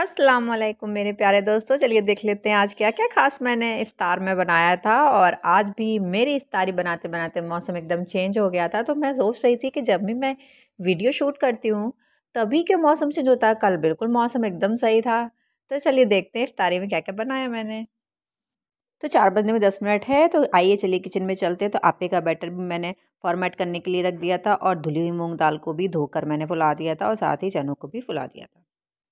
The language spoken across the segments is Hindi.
अस्सलाम वालेकुम मेरे प्यारे दोस्तों चलिए देख लेते हैं आज क्या क्या खास मैंने इफ़ार में बनाया था और आज भी मेरी इफ्तारी बनाते बनाते मौसम एकदम चेंज हो गया था तो मैं सोच रही थी कि जब भी मैं वीडियो शूट करती हूँ तभी क्यों मौसम चेंज होता है कल बिल्कुल मौसम एकदम सही था तो चलिए देखते हैं इफ्तारी में क्या क्या बनाया मैंने तो चार बजने में दस मिनट है तो आइए चलिए किचन में चलते हैं तो आपे का बैटर भी मैंने फॉर्मेट करने के लिए रख दिया था और धुली हुई मूँग दाल को भी धोकर मैंने फुला दिया था और साथ ही चनों को भी फुला दिया था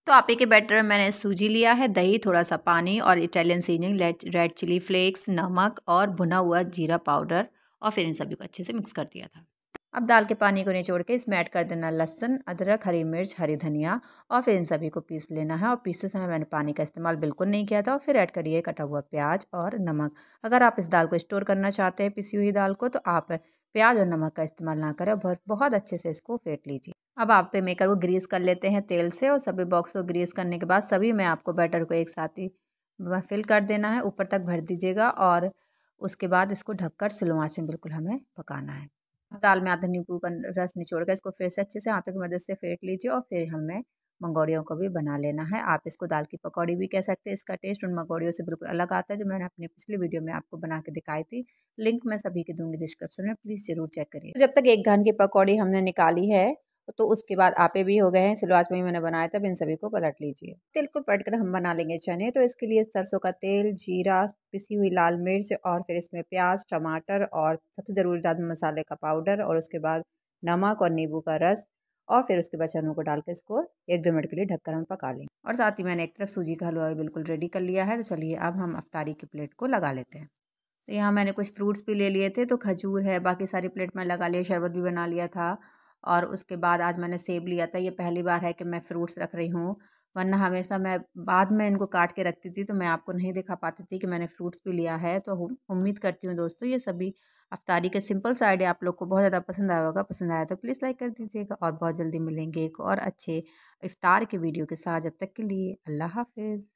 तो आपे के बैटर में मैंने सूजी लिया है दही थोड़ा सा पानी और Italian seasoning red chilli flakes नमक और भुना हुआ जीरा पाउडर और फिर इन सभी को अच्छे से मिक्स कर दिया था अब दाल के पानी को निचोड़ के इसमें ऐड कर देना लहसुन अदरक हरी मिर्च हरी धनिया और फिर इन सभी को पीस लेना है और पीसते समय मैंने पानी का इस्तेमाल बिल्कुल नहीं किया था और फिर ऐड करिए कटा हुआ प्याज और नमक अगर आप इस दाल को स्टोर करना चाहते हैं पिसी हुई दाल को तो आप प्याज और नमक का इस्तेमाल ना करें और बहुत अच्छे से इसको फेंट लीजिए अब आप पे मेकर को ग्रीस कर लेते हैं तेल से और सभी बॉक्स को ग्रीस करने के बाद सभी में आपको बैटर को एक साथ ही फिल कर देना है ऊपर तक भर दीजिएगा और उसके बाद इसको ढककर स्लो आँच में बिल्कुल हमें पकाना है दाल में आधा नींबू का रस निचोड़ कर इसको फिर से अच्छे से हाथों की मदद से फेंट लीजिए और फिर हमें मंगोड़ियों को भी बना लेना है आप इसको दाल की पकौड़ी भी कह सकते हैं इसका टेस्ट उन मंगोड़ियों से बिल्कुल अलग आता है जो मैंने अपने पिछली वीडियो में आपको बना के दिखाई थी लिंक मैं सभी की दूंगी डिस्क्रिप्शन में प्लीज़ जरूर चेक करिए तो जब तक एक घन की पकौड़ी हमने निकाली है तो उसके बाद आपे भी हो गए हैं सिलवास में ही मैंने बनाया था इन सभी को पलट लीजिए तेल को पलट कर हम बना लेंगे चने तो इसके लिए सरसों का तेल जीरा पिसी हुई लाल मिर्च और फिर इसमें प्याज टमाटर और सबसे ज़रूरी मसाले का पाउडर और उसके बाद नमक और नींबू का रस और फिर उसके बाद चनों को डालकर इसको एक दो मिनट के लिए ढककर हम पका लें और साथ ही मैंने एक तरफ सूजी का हलवा भी बिल्कुल रेडी कर लिया है तो चलिए अब हम अफ्तारी की प्लेट को लगा लेते हैं तो यहाँ मैंने कुछ फ्रूट्स भी ले लिए थे तो खजूर है बाकी सारी प्लेट मैं लगा लिया शरबत भी बना लिया था और उसके बाद आज मैंने सेब लिया था ये पहली बार है कि मैं फ्रूट्स रख रही हूँ वरना हमेशा मैं बाद में इनको काट के रखती थी तो मैं आपको नहीं दिखा पाती थी कि मैंने फ्रूट्स भी लिया है तो उम्मीद करती हूँ दोस्तों ये सभी अफ्तारी के सिंपल सा आइडिया आप लोग को बहुत ज़्यादा पसंद आया होगा पसंद आया तो प्लीज़ लाइक कर दीजिएगा और बहुत जल्दी मिलेंगे एक और अच्छे इफ्तार के वीडियो के साथ जब तक के लिए अल्लाह हाफिज़